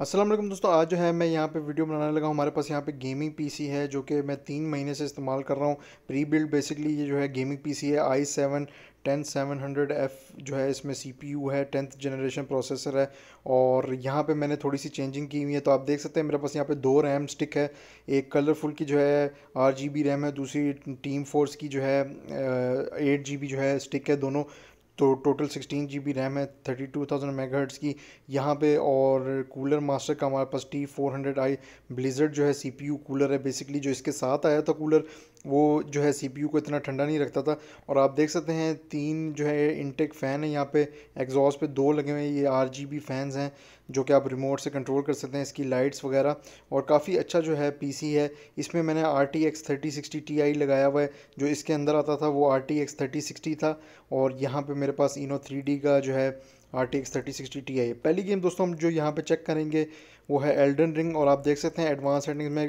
असलम दोस्तों आज जो है मैं यहाँ पे वीडियो बनाने लगा हूँ हमारे पास यहाँ पे गेमिंग पीसी है जो कि मैं तीन महीने से इस्तेमाल कर रहा हूँ प्री बिल्ड बेसिकली ये जो है गेमिंग पीसी है I seven ten seven hundred F जो है इसमें सी पी यू है टेंथ जनरेशन प्रोसेसर है और यहाँ पे मैंने थोड़ी सी चेंजिंग की हुई है तो आप देख सकते हैं मेरे पास यहाँ पे दो रैम स्टिक है एक कलरफुल की जो है आठ जी बी रैम है दूसरी टीम फोर्स की जो है एट जी बी जो है स्टिक है दोनों तो total sixteen G B RAM है thirty two thousand mega hertz की यहाँ पे और कूलर मास्टर का हमारे पास T four hundred I blazer जो है सी पी यू कूलर है बेसिकली जो इसके साथ आया था कूलर वो जो है सीपीयू को इतना ठंडा नहीं रखता था और आप देख सकते हैं तीन जो है इनटेक फ़ैन है यहाँ पे एग्जॉस्ट पे दो लगे हुए हैं ये आर जी बी फैंस हैं जो कि आप रिमोट से कंट्रोल कर सकते हैं इसकी लाइट्स वगैरह और काफ़ी अच्छा जो है पीसी है इसमें मैंने R T X thirty sixty T I लगाया हुआ है जो इसके अंदर आता था वो R T X thirty sixty था और यहाँ पर मेरे पास इनो थ्री डी का जो है R T X thirty sixty T I पहली गेम दोस्तों हम जो यहाँ पर चेक करेंगे वो है एल्डन रिंग और आप देख सकते हैं एडवांस सेटिंग्स में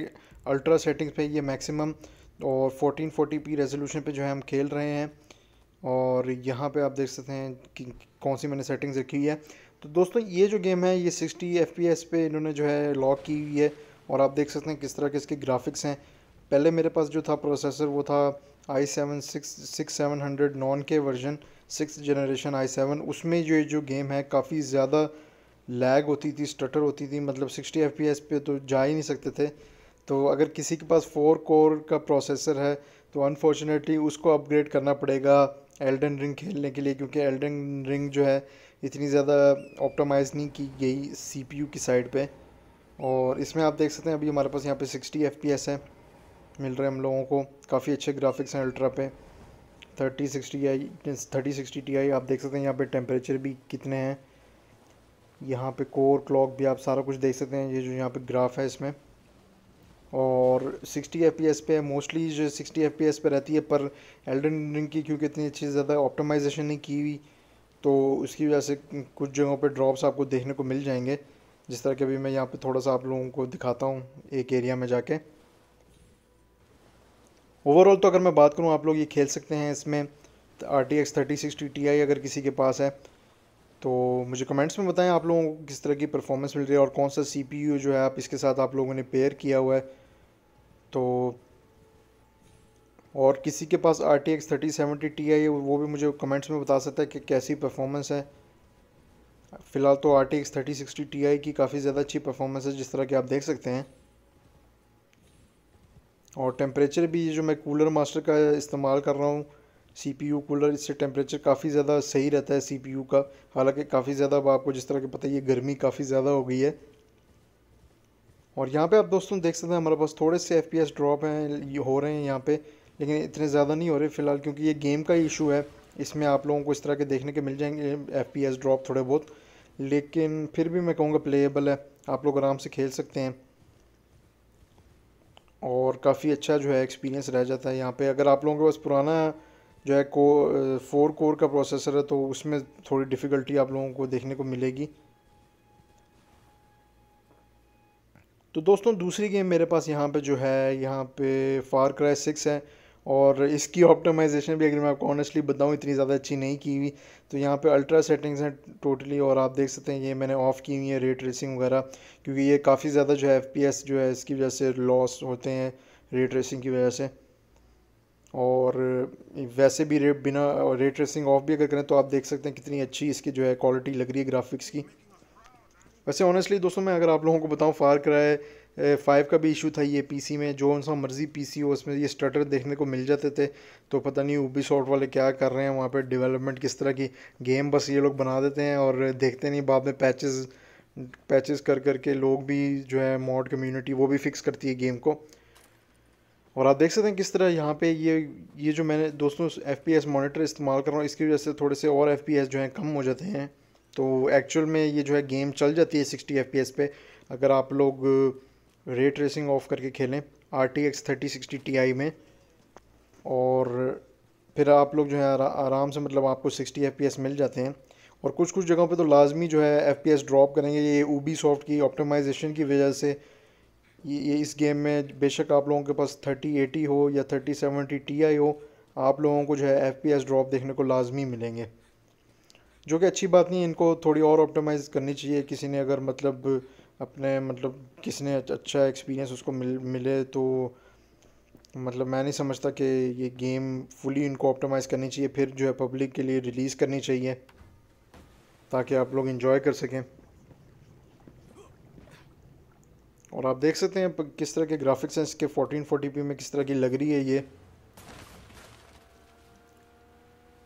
अल्ट्रा सेटिंग्स पर ये मैक्सिमम और 1440p रेजोल्यूशन पे जो है हम खेल रहे हैं और यहाँ पे आप देख सकते हैं कि कौन सी मैंने सेटिंग्स रखी है तो दोस्तों ये जो गेम है ये 60 एफ पे इन्होंने जो है लॉक की हुई है और आप देख सकते हैं किस तरह के इसके ग्राफिक्स हैं पहले मेरे पास जो था प्रोसेसर वो था I seven six six seven hundred non K version six generation I seven उसमें जो जो गेम है काफ़ी ज़्यादा लैग होती थी स्टटर होती थी मतलब सिक्सटी एफ पे तो जा ही नहीं सकते थे तो अगर किसी के पास फोर कोर का प्रोसेसर है तो अनफॉर्चुनेटली उसको अपग्रेड करना पड़ेगा एल्डन रिंग खेलने के लिए क्योंकि एल्डन रिंग जो है इतनी ज़्यादा ऑप्टोमाइज़ नहीं की गई सी की साइड पर और इसमें आप देख सकते हैं अभी हमारे पास यहाँ पे 60 एफ है मिल रहे हम लोगों को काफ़ी अच्छे ग्राफिक्स हैं अल्ट्रा पे 30 60 I thirty sixty T I आप देख सकते हैं यहाँ पे टेम्परेचर भी कितने हैं यहाँ पे कोर क्लॉक भी आप सारा कुछ देख सकते हैं ये जो यहाँ पे ग्राफ है इसमें और 60 एफ पे मोस्टली जो 60 एफ पे रहती है पर एल्डन रिंग की क्योंकि इतनी अच्छी ज़्यादा ऑप्टिमाइजेशन नहीं की हुई तो उसकी वजह से कुछ जगहों पे ड्रॉप्स आपको देखने को मिल जाएंगे जिस तरह के अभी मैं यहाँ पे थोड़ा सा आप लोगों को दिखाता हूँ एक एरिया में जाके ओवरऑल तो अगर मैं बात करूँ आप लोग ये खेल सकते हैं इसमें R T X thirty sixty T I अगर किसी के पास है तो मुझे कमेंट्स में बताएं आप लोगों को किस तरह की परफॉर्मेंस मिल रही है और कौन सा सी पी यू जो है आप इसके साथ आप लोगों ने पेयर किया हुआ है तो और किसी के पास R T X thirty seventy T I है वो भी मुझे कमेंट्स में बता सकता है कि कैसी परफॉर्मेंस है फ़िलहाल तो R T X thirty sixty T I की काफ़ी ज़्यादा अच्छी परफॉर्मेंस है जिस तरह की आप देख सकते हैं और टेम्परेचर भी जो मैं कूलर मास्टर का इस्तेमाल कर रहा हूँ सी पी यू कूलर इससे टेम्परेचर काफ़ी ज़्यादा सही रहता है सी पी यू का हालाँकि काफ़ी ज़्यादा अब आपको जिस तरह के पता है ये गर्मी काफ़ी ज़्यादा हो गई है और यहाँ पे आप दोस्तों देख सकते हैं हमारे पास थोड़े से एफ ड्रॉप हैं हो रहे हैं यहाँ पे लेकिन इतने ज़्यादा नहीं हो रहे फिलहाल क्योंकि ये गेम का इशू है इसमें आप लोगों को इस तरह के देखने के मिल जाएंगे एफ ड्रॉप थोड़े बहुत लेकिन फिर भी मैं कहूँगा प्लेएबल है आप लोग आराम से खेल सकते हैं और काफ़ी अच्छा जो है एक्सपीरियंस रह जाता है यहाँ पे अगर आप लोगों के पास पुराना जो है को फोर कोर का प्रोसेसर है तो उसमें थोड़ी डिफ़िकल्टी आप लोगों को देखने को मिलेगी तो दोस्तों दूसरी गेम मेरे पास यहाँ पे जो है यहाँ पे फार क्राई सिक्स है और इसकी ऑप्टिमाइजेशन भी अगर मैं आपको ऑनेस्टली बताऊँ इतनी ज़्यादा अच्छी नहीं की हुई तो यहाँ पे अल्ट्रा सेटिंग्स हैं टोटली और आप देख सकते हैं ये मैंने ऑफ़ की हुई है रेट रेसिंग वगैरह क्योंकि ये काफ़ी ज़्यादा जो है एफ जो है इसकी वजह से लॉस होते हैं रेट रेसिंग की वजह से और वैसे भी रेट बिना रेट रेसिंग ऑफ भी अगर करें तो आप देख सकते हैं कितनी अच्छी इसकी जो है क्वालिटी लग रही है ग्राफिक्स की वैसे ऑनेस्टली दोस्तों मैं अगर आप लोगों को बताऊँ फार कराए फाइव का भी इशू था ये पीसी में जो सा मर्ज़ी पीसी हो उसमें ये स्टटर देखने को मिल जाते थे तो पता नहीं ऊबी शॉर्ट वाले क्या कर रहे हैं वहाँ पर डेवलपमेंट किस तरह की गेम बस ये लोग बना देते हैं और देखते नहीं बाद में पैचेस पैचेस कर करके लोग भी जो है मॉड कम्युनिटी वो भी फिक्स करती है गेम को और आप देख सकते हैं किस तरह यहाँ पे ये ये जो मैंने दोस्तों एफ पी एस मॉनिटर इस्तेमाल कर रहा हूँ इसकी वजह से थोड़े से और एफ पी एस जो हैं कम हो जाते हैं तो एक्चुअल में ये जो है गेम चल जाती है सिक्सटी एफ पे अगर आप लोग रेट रेसिंग ऑफ करके खेलें R T X thirty sixty T I में और फिर आप लोग जो है आराम से मतलब आपको सिक्सटी एफ मिल जाते हैं और कुछ कुछ जगहों पे तो लाजमी जो है एफ पी ड्रॉप करेंगे ये ओबी सॉफ्ट की ऑप्टिमाइजेशन की वजह से ये इस गेम में बेशक आप लोगों के पास थर्टी एटी हो या थर्टी सेवेंटी टी आई हो आप लोगों को जो है एफ पी ड्रॉप देखने को लाजमी मिलेंगे जो कि अच्छी बात नहीं है इनको थोड़ी और ऑप्टिमाइज़ करनी चाहिए किसी ने अगर मतलब अपने मतलब किसी ने अच्छा एक्सपीरियंस उसको मिल मिले तो मतलब मैं नहीं समझता कि ये गेम फुली इनको ऑप्टिमाइज़ करनी चाहिए फिर जो है पब्लिक के लिए रिलीज़ करनी चाहिए ताकि आप लोग इन्जॉय कर सकें और आप देख सकते हैं किस तरह के ग्राफिक्स हैं इसके 1440p में किस तरह की लग रही है ये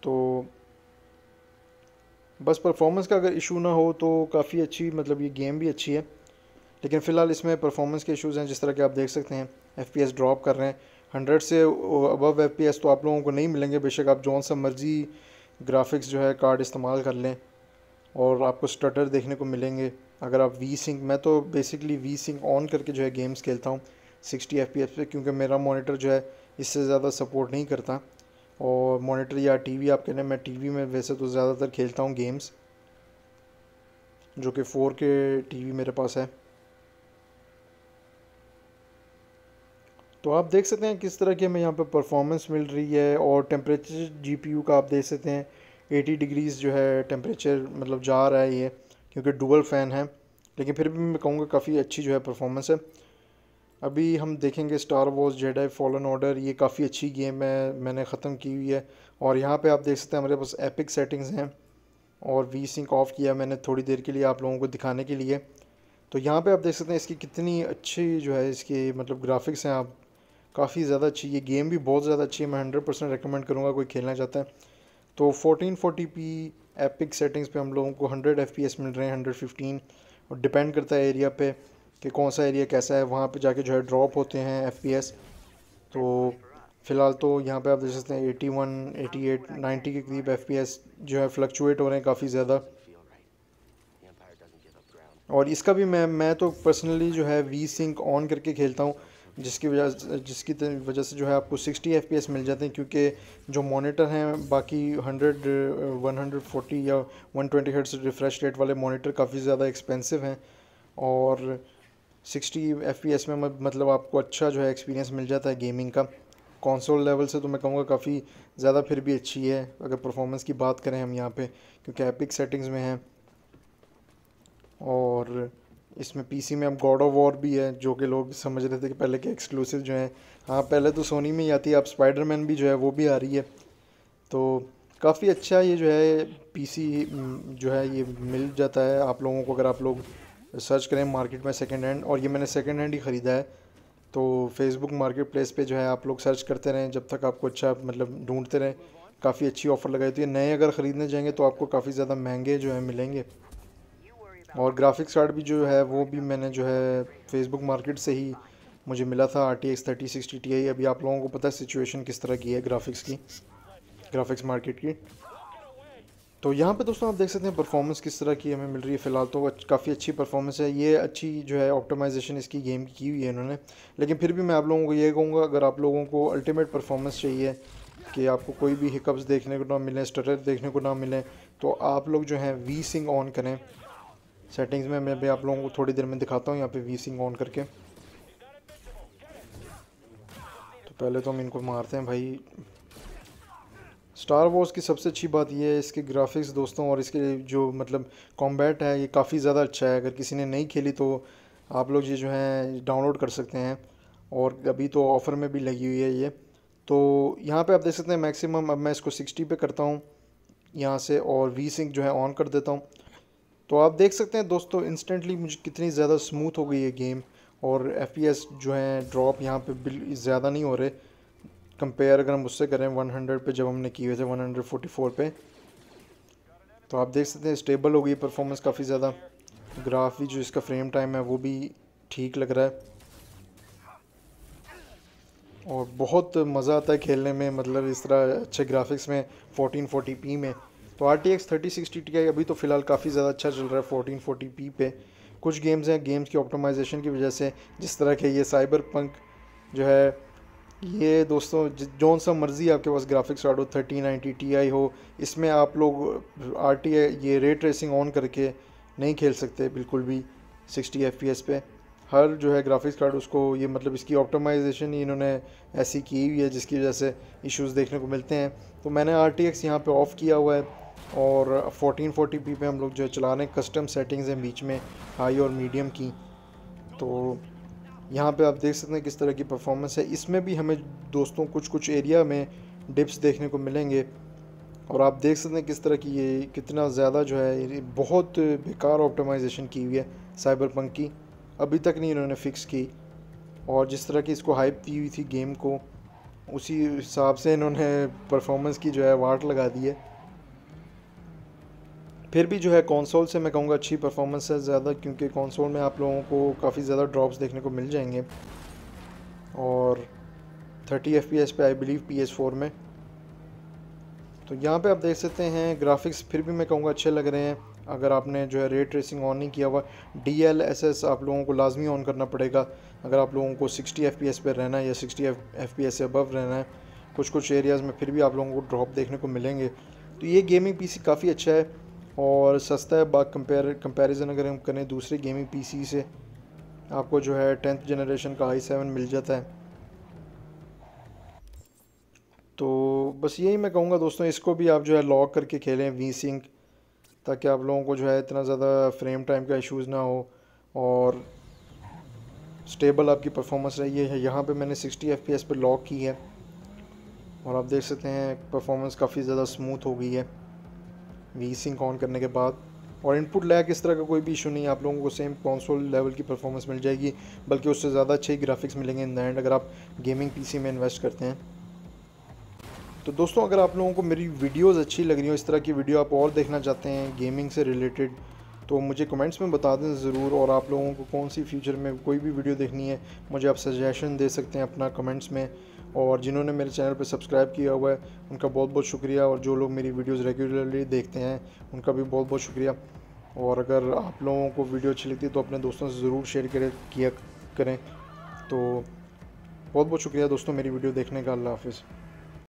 तो बस परफॉर्मेंस का अगर इशू ना हो तो काफ़ी अच्छी मतलब ये गेम भी अच्छी है लेकिन फ़िलहाल इसमें परफॉर्मेंस के इश्यूज़ हैं जिस तरह के आप देख सकते हैं एफ ड्रॉप कर रहे हैं हंड्रेड से अबव एफ तो आप लोगों को नहीं मिलेंगे बेशक आप जौन सा मर्जी ग्राफिक्स जो है कार्ड इस्तेमाल कर लें और आपको स्टटर देखने को मिलेंगे अगर आप वी सिंक मैं तो बेसिकली वी सिंक ऑन करके जो है गेम्स खेलता हूँ सिक्सटी एफ पे क्योंकि मेरा मोनीटर जो है इससे ज़्यादा सपोर्ट नहीं करता और मॉनिटर या टीवी आप कह रहे हैं मैं टीवी में वैसे तो ज़्यादातर खेलता हूँ गेम्स जो कि फ़ोर के वी मेरे पास है तो आप देख सकते हैं किस तरह की हमें यहाँ पर परफॉर्मेंस मिल रही है और टेम्परेचर जीपीयू का आप देख सकते हैं 80 डिग्रीज़ जो है टेम्परेचर मतलब जा रहा है ये क्योंकि डुअल फ़ैन है लेकिन फिर भी मैं कहूँगा काफ़ी अच्छी जो है परफॉर्मेंस है अभी हम देखेंगे Star Wars Jedi Fallen Order ये काफ़ी अच्छी गेम है मैंने ख़त्म की हुई है और यहाँ पे आप देख सकते हैं हमारे पास एपिक सेटिंग्स हैं और वी सिंक ऑफ़ किया मैंने थोड़ी देर के लिए आप लोगों को दिखाने के लिए तो यहाँ पे आप देख सकते हैं इसकी कितनी अच्छी जो है इसके मतलब ग्राफिक्स हैं आप काफ़ी ज़्यादा अच्छी ये गेम भी बहुत ज़्यादा अच्छी है मैं हंड्रेड परसेंट रिकमेंड करूँगा कोई खेलना चाहता है तो fourteen forty P epic settings पे हम लोगों को हंड्रेड एफ पी एस मिल रहे हैं हंड्रेड फिफ्टीन और डिपेंड करता है एरिया पर कि कौन सा एरिया कैसा है वहाँ पे जाके जो है ड्रॉप होते हैं एफ तो फ़िलहाल तो यहाँ पे आप देख सकते हैं eighty one eighty eight ninety के करीब एफ जो है फ्लक्चुएट हो रहे हैं काफ़ी ज़्यादा और इसका भी मैं मैं तो पर्सनली जो है वी सिंक ऑन करके खेलता हूँ जिसकी वजह जिसकी वजह से जो है आपको 60 एफ मिल जाते हैं क्योंकि जो मॉनिटर हैं बाकी 100 140 या 120 हर्ट्स रिफ्रेश रेट वाले मॉनिटर काफ़ी ज़्यादा एक्सपेंसिव हैं और सिक्सटी एफ में मतलब आपको अच्छा जो है एक्सपीरियंस मिल जाता है गेमिंग का कौनसोल लेवल से तो मैं कहूँगा काफ़ी ज़्यादा फिर भी अच्छी है अगर परफॉर्मेंस की बात करें हम यहाँ पे क्योंकि एपिक सेटिंग्स में है और इसमें पीसी में अब गॉड ऑफ वॉर भी है जो कि लोग समझ रहे थे कि पहले के एक्सक्लूसिव जो हैं हाँ पहले तो सोनी में ही आती है अब स्पाइडरमैन भी जो है वो भी आ रही है तो काफ़ी अच्छा ये जो है पीसी जो है ये मिल जाता है आप लोगों को अगर आप लोग सर्च करें मार्केट में सेकेंड हैंड और ये मैंने सेकेंड हैंड ही ख़रीदा है तो फेसबुक मार्केट प्लेस पर जो है आप लोग सर्च करते रहें जब तक आपको अच्छा मतलब ढूंढते रहें काफ़ी अच्छी ऑफ़र लगाई थी नए अगर ख़रीदने जाएंगे तो आपको काफ़ी ज़्यादा महंगे जो है मिलेंगे और ग्राफिक्स कार्ड भी जो है वो भी मैंने जो है फेसबुक मार्केट से ही मुझे मिला था R T X thirty sixty T I अभी आप लोगों को पता है सिचुएशन किस तरह की है ग्राफिक्स की ग्राफिक्स मार्केट की तो यहाँ पे दोस्तों आप देख सकते हैं परफॉर्मेंस किस तरह की हमें मिल रही है फ़िलहाल तो काफ़ी अच्छी परफॉर्मेंस है ये अच्छी जो है ऑप्टिमाइजेशन इसकी गेम की हुई है इन्होंने लेकिन फिर भी मैं आप लोगों को ये कहूँगा अगर आप लोगों को अल्टीमेट परफॉर्मेंस चाहिए कि आपको कोई भी हिकअप्स देखने को ना मिलें स्टटर देखने को ना मिलें तो आप लोग जो हैं वी सिंग ऑन करें सेटिंग्स में मैं भी आप लोगों को थोड़ी देर में दिखाता हूँ यहाँ पर वी सिंग ऑन करके तो पहले तो हम इनको मारते हैं भाई स्टार वॉर्स की सबसे अच्छी बात यह है इसके ग्राफिक्स दोस्तों और इसके जो मतलब कॉम्बैट है ये काफ़ी ज़्यादा अच्छा है अगर किसी ने नहीं खेली तो आप लोग ये जो है डाउनलोड कर सकते हैं और अभी तो ऑफ़र में भी लगी हुई है ये तो यहाँ पे आप देख सकते हैं मैक्सिमम अब मैं इसको 60 पे करता हूँ यहाँ से और वी सिंक जो है ऑन कर देता हूँ तो आप देख सकते हैं दोस्तों इंस्टेंटली मुझे कितनी ज़्यादा स्मूथ हो गई है गेम और एफ जो है ड्रॉप यहाँ पर ज़्यादा नहीं हो रहे कंपेयर अगर हम उससे करें 100 पे जब हमने किए थे 144 पे तो आप देख सकते हैं स्टेबल हो गई परफॉर्मेंस काफ़ी ज़्यादा ग्राफ भी जो इसका फ्रेम टाइम है वो भी ठीक लग रहा है और बहुत मज़ा आता है खेलने में मतलब इस तरह अच्छे ग्राफिक्स में 1440p में तो R T X thirty sixty T अभी तो फ़िलहाल काफ़ी ज़्यादा अच्छा चल रहा है पी पे कुछ गेम्स हैं गेम्स की ऑप्टोमाइजेशन की वजह से जिस तरह के ये साइबर पंक जो है ये दोस्तों जौन सा मर्ज़ी आपके पास ग्राफिक्स कार्ड हो थर्टी नाइन्टी टी आई हो इसमें आप लोग आर टी आई ये रेट रेसिंग ऑन करके नहीं खेल सकते बिल्कुल भी सिक्सटी एफ पी एस पे हर जो है ग्राफिक्स कार्ड उसको ये मतलब इसकी ऑप्टिमाइजेशन ही इन्होंने ऐसी की हुई है जिसकी वजह से इश्यूज़ देखने को मिलते हैं तो मैंने आर टी एक्स यहाँ पर ऑफ़ किया हुआ है और फोटीन फोर्टी पी पे हम लोग जो है चला रहे हैं कस्टम सेटिंग्स हैं बीच में हाई और मीडियम की तो यहाँ पे आप देख सकते हैं किस तरह की परफॉर्मेंस है इसमें भी हमें दोस्तों कुछ कुछ एरिया में डिप्स देखने को मिलेंगे और आप देख सकते हैं किस तरह की ये कितना ज़्यादा जो है बहुत बेकार ऑप्टिमाइजेशन की हुई है साइबर पंक की अभी तक नहीं इन्होंने फ़िक्स की और जिस तरह की इसको हाइप दी हुई थी गेम को उसी हिसाब से इन्होंने परफॉर्मेंस की जो है वाट लगा दी है फिर भी जो है कौनसोल से मैं कहूँगा अच्छी परफॉर्मेंस है ज़्यादा क्योंकि कंसोल में आप लोगों को काफ़ी ज़्यादा ड्रॉप्स देखने को मिल जाएंगे और 30 एफ पे आई बिलीव पी में तो यहाँ पे आप देख सकते हैं ग्राफिक्स फिर भी मैं कहूँगा अच्छे लग रहे हैं अगर आपने जो है रेट ट्रेसिंग ऑन नहीं किया हुआ डी एल एस एस आप लोगों को लाजमी ऑन करना पड़ेगा अगर आप लोगों को 60 एफ पी एस रहना है या 60 एफ पी एस से अबव रहना है कुछ कुछ एरियाज़ में फिर भी आप लोगों को ड्रॉप देखने को मिलेंगे तो ये गेमिंग पीसी काफ़ी अच्छा है और सस्ता है बा कंपेयर कंपेरिजन अगर हम करें दूसरे गेमिंग पीसी से आपको जो है टेंथ जनरेशन का आई सेवन मिल जाता है तो बस यही मैं कहूँगा दोस्तों इसको भी आप जो है लॉक करके खेलें वी सिंक ताकि आप लोगों को जो है इतना ज़्यादा फ्रेम टाइम का इश्यूज़ ना हो और स्टेबल आपकी परफॉर्मेंस रही है यहाँ पे मैंने 60 एफ पे लॉक की है और आप देख सकते हैं परफॉर्मेंस काफ़ी ज़्यादा स्मूथ हो गई है वी सिंक ऑन करने के बाद और इनपुट लैग इस तरह का कोई भी इशू नहीं है आप लोगों को सेम कॉन्सोल लेवल की परफॉर्मेंस मिल जाएगी बल्कि उससे ज़्यादा अच्छे ग्राफिक्स मिलेंगे इन देंड अगर आप गेमिंग पीसी में इन्वेस्ट करते हैं तो दोस्तों अगर आप लोगों को मेरी वीडियोस अच्छी लग रही हो इस तरह की वीडियो आप और देखना चाहते हैं गेमिंग से रिलेटेड तो मुझे कमेंट्स में बता दें ज़रूर और आप लोगों को कौन सी फ्यूचर में कोई भी वीडियो देखनी है मुझे आप सजेशन दे सकते हैं अपना कमेंट्स में और जिन्होंने मेरे चैनल पर सब्सक्राइब किया हुआ है उनका बहुत बहुत शुक्रिया और जो लोग मेरी वीडियोज़ रेगुलरली देखते हैं उनका भी बहुत बहुत शुक्रिया और अगर आप लोगों को वीडियो अच्छी लगती है तो अपने दोस्तों से ज़रूर शेयर करें किया करें तो बहुत बहुत शुक्रिया दोस्तों मेरी वीडियो देखने का अल्लाह हाफिज़